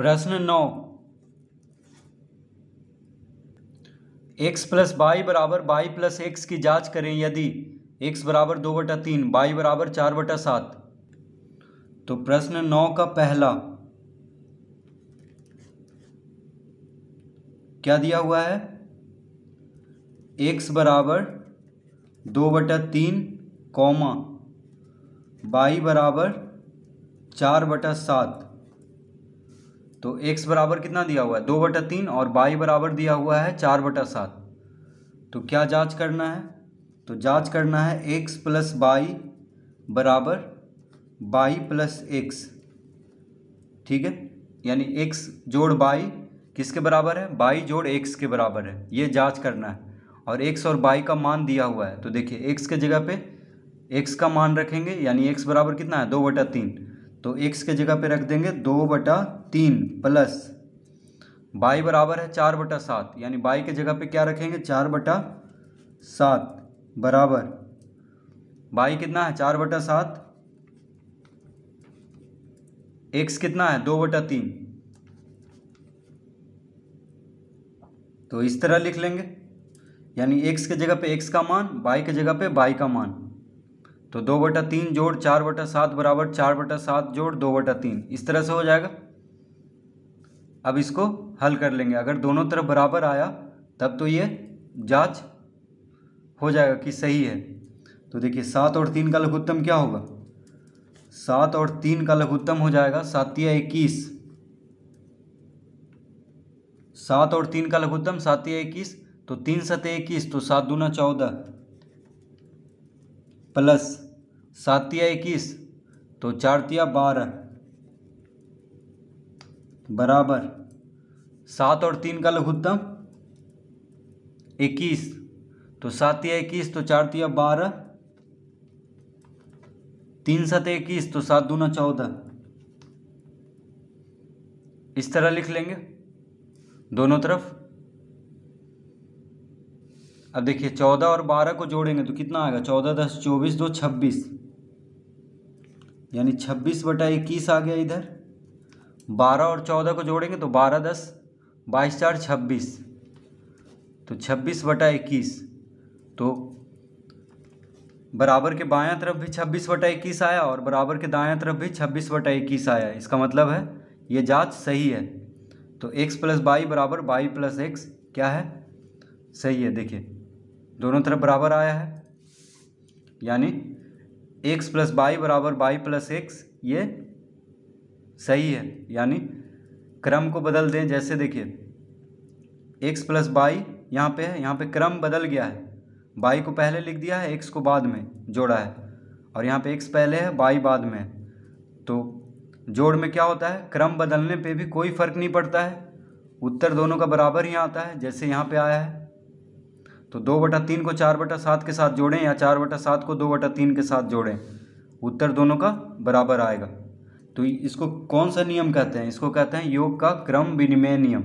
प्रश्न नौ x plus y बराबर बाई प्लस एक्स की जांच करें यदि एक्स बराबर दो बटा तीन बाई बराबर चार बटा सात तो प्रश्न नौ का पहला क्या दिया हुआ है एक्स बराबर दो बटा तीन कॉमा बाई बराबर चार बटा सात तो एक्स बराबर कितना दिया हुआ है दो बटा तीन और बाई बराबर दिया हुआ है चार बटा सात तो क्या जांच करना है तो जांच करना है x प्लस बाई बराबर बाई प्लस एक्स ठीक है यानी x जोड़ बाई किसके बराबर है बाई जोड़ एक्स के बराबर है ये जांच करना है और एक्स और बाई का मान दिया हुआ है तो देखिए एक्स के जगह पे एक्स का मान रखेंगे यानी एक्स बराबर कितना है दो बटा तीन तो एक्स के जगह पे रख देंगे दो बटा तीन प्लस बाई बराबर है चार बटा सात यानी बाई के जगह पे क्या रखेंगे चार बटा सात बराबर बाई कितना है चार बटा सात एक्स कितना है दो बटा तीन तो इस तरह लिख लेंगे यानी एक्स के जगह पे एक्स का मान बाई के जगह पे बाई का मान तो दो बटा तीन जोड़ चार बटा सात बराबर चार बटा सात जोड़ दो बटा तीन इस तरह से हो जाएगा अब इसको हल कर लेंगे अगर दोनों तरफ बराबर आया तब तो ये जांच हो जाएगा कि सही है तो देखिए सात और तीन का लघुत्तम क्या होगा सात और तीन का लघुत्तम हो जाएगा सातिया इक्कीस सात और तीन का लघुत्तम सातिया इक्कीस तो तीन सत इक्कीस तो सात दूना चौदह प्लस सातिया इक्कीस तो चारतिया बारह बराबर सात और तीन का लघुत्तम इक्कीस तो सातिया इक्कीस तो चारतिया बारह तीन सत इक्कीस तो सात दूना चौदह इस तरह लिख लेंगे दोनों तरफ अब देखिए चौदह और बारह को जोड़ेंगे तो कितना आएगा चौदह दस चौबीस दो छब्बीस यानी छब्बीस बटा इक्कीस आ गया इधर बारह और चौदह को जोड़ेंगे तो बारह दस बाईस चार छब्बीस तो छब्बीस बटा इक्कीस तो बराबर के बायां तरफ भी छब्बीस बटा इक्कीस आया और बराबर के दायां तरफ भी छब्बीस बटा इक्कीस आया इसका मतलब है ये जांच सही है तो एक्स प्लस बाई बराबर बाई प्लस एक्स क्या है सही है देखिए दोनों तरफ बराबर आया है यानी एक्स प्लस बाई बराबर बाई प्लस एक्स ये सही है यानी क्रम को बदल दें जैसे देखिए एक्स प्लस बाई यहाँ पर है यहाँ पे क्रम बदल गया है बाई को पहले लिख दिया है एक्स को बाद में जोड़ा है और यहाँ पे एक्स पहले है बाई बाद में तो जोड़ में क्या होता है क्रम बदलने पे भी कोई फर्क नहीं पड़ता है उत्तर दोनों का बराबर ही आता है जैसे यहाँ पे आया है तो दो बटा तीन को चार बटा सात के साथ जोड़ें या चार बटा सात को दो बटा तीन के साथ जोड़ें उत्तर दोनों का बराबर आएगा तो इसको कौन सा नियम कहते हैं इसको कहते हैं योग का क्रम विनिमय नियम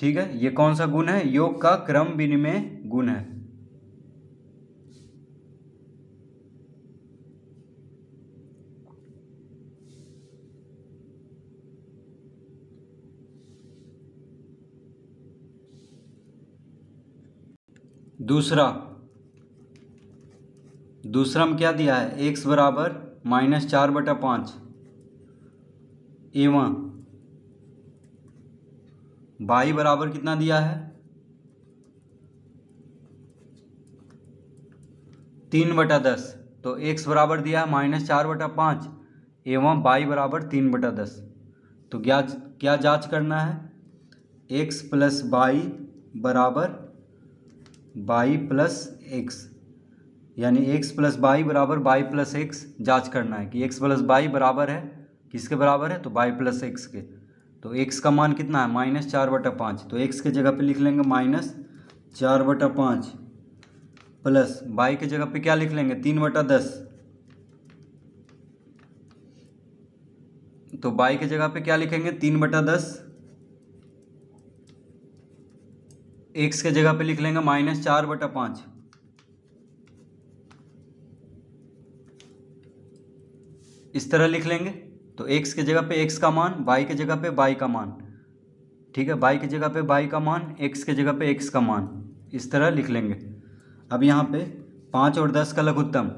ठीक है ये कौन सा गुण है योग का क्रम विनिमय गुण है दूसरा दूसरा में क्या दिया है एक्स बराबर माइनस चार बटा पाँच एवं बाई बराबर कितना दिया है तीन बटा दस तो एक्स बराबर दिया है माइनस चार बटा पाँच एवं बाई बराबर तीन बटा दस तो क्या क्या जांच करना है एक्स प्लस बाई बराबर बाई प्लस एक्स यानी एक्स प्लस बाई बराबर बाई प्लस एक्स जाँच करना है कि एक्स प्लस बाई बराबर है किसके बराबर है तो बाई प्लस एक्स के तो एक्स का मान कितना है माइनस चार बटा पाँच तो एक्स के जगह पे लिख लेंगे माइनस चार बटा पाँच प्लस बाई के जगह पे क्या लिख लेंगे तीन बटा दस तो बाई के जगह पे क्या लिखेंगे तीन बटा दस एक्स के जगह पे लिख लेंगे माइनस चार बटा पाँच इस तरह लिख लेंगे तो एक्स के जगह पे एक्स का मान वाई के जगह पे वाई का मान ठीक है वाई की जगह पे वाई का मान एक्स के जगह पे एक्स का मान इस तरह लिख लेंगे अब यहाँ पे पाँच और दस का लघुत्तम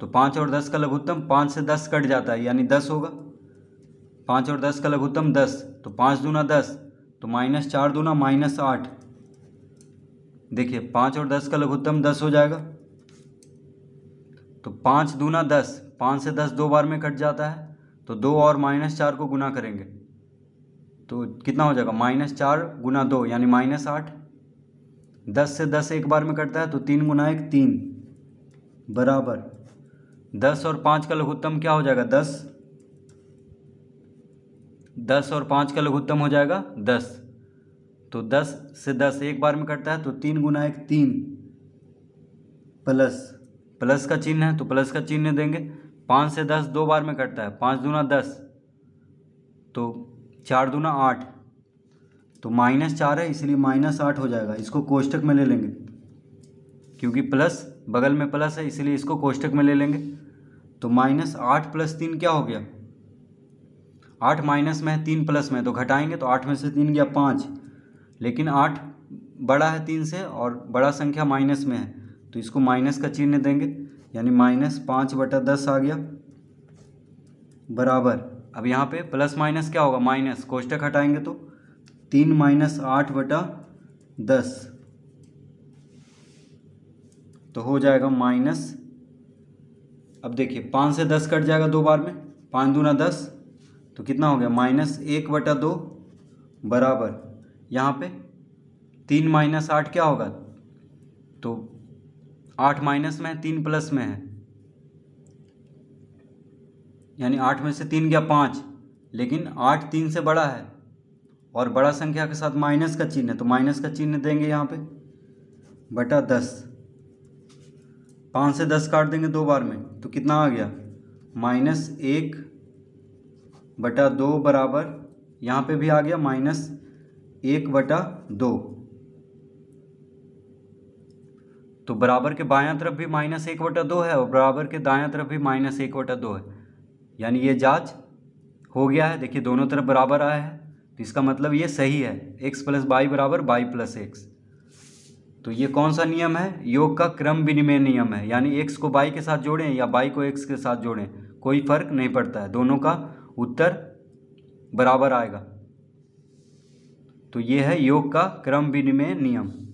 तो पाँच और दस का लघुत्तम पाँच से दस कट जाता है यानी दस होगा पाँच और दस का लघुत्तम दस तो पाँच दूना दस तो माइनस चार दूना माइनस आठ देखिए पाँच और दस का लघुत्तम दस हो जाएगा तो पाँच दूना दस पाँच से दस दो बार में कट जाता है तो दो और माइनस चार को गुना करेंगे तो कितना हो जाएगा माइनस चार गुना दो यानी माइनस आठ दस से दस एक बार में कटता है तो तीन गुना एक तीन बराबर दस और पाँच का लघुत्तम क्या हो जाएगा दस दस और पाँच का लघुत्तम हो जाएगा दस तो दस से दस एक बार में कटता है तो तीन गुना एक तीन प्लस प्लस का चिन्ह है तो प्लस का चिन्ह देंगे पाँच से दस दो बार में कटता है पाँच दूना दस तो चार दूना आठ तो माइनस चार है इसलिए माइनस आठ हो जाएगा इसको कोष्टक में ले लेंगे क्योंकि प्लस बगल में प्लस है इसलिए इसको कोष्टक में ले लेंगे तो माइनस आठ प्लस तीन क्या हो गया आठ माइनस में है तीन प्लस में तो घटाएंगे तो आठ में से तीन गया पाँच लेकिन आठ बड़ा है तीन से और बड़ा संख्या माइनस में है तो इसको माइनस का चिन्ह देंगे यानी माइनस पाँच बटा दस आ गया बराबर अब यहाँ पे प्लस माइनस क्या होगा माइनस कोष्टक हटाएंगे तो तीन माइनस आठ बटा दस तो हो जाएगा माइनस अब देखिए पाँच से दस कट जाएगा दो बार में पाँच दूना दस तो कितना हो गया माइनस एक बटा दो बराबर यहाँ पे तीन माइनस आठ क्या होगा तो आठ माइनस में है तीन प्लस में है यानी आठ में से तीन गया पाँच लेकिन आठ तीन से बड़ा है और बड़ा संख्या के साथ माइनस का चिन्ह है तो माइनस का चिन्ह देंगे यहाँ पे बटा दस पाँच से दस काट देंगे दो बार में तो कितना आ गया माइनस एक बटा दो बराबर यहाँ पे भी आ गया माइनस एक बटा दो तो बराबर के बायां तरफ भी माइनस एक बटा दो है और बराबर के दायां तरफ भी माइनस एक बटा दो है यानी ये जांच हो गया है देखिए दोनों तरफ बराबर आया है तो इसका मतलब ये सही है एक्स प्लस बाई बराबर बाई प्लस एक्स तो ये कौन सा नियम है योग का क्रम विनिमय नियम है यानी एक्स को बाई के साथ जोड़ें या बाई को एक्स के साथ जोड़ें कोई फर्क नहीं पड़ता है दोनों का उत्तर बराबर आएगा तो ये है योग का क्रम विनिमय नियम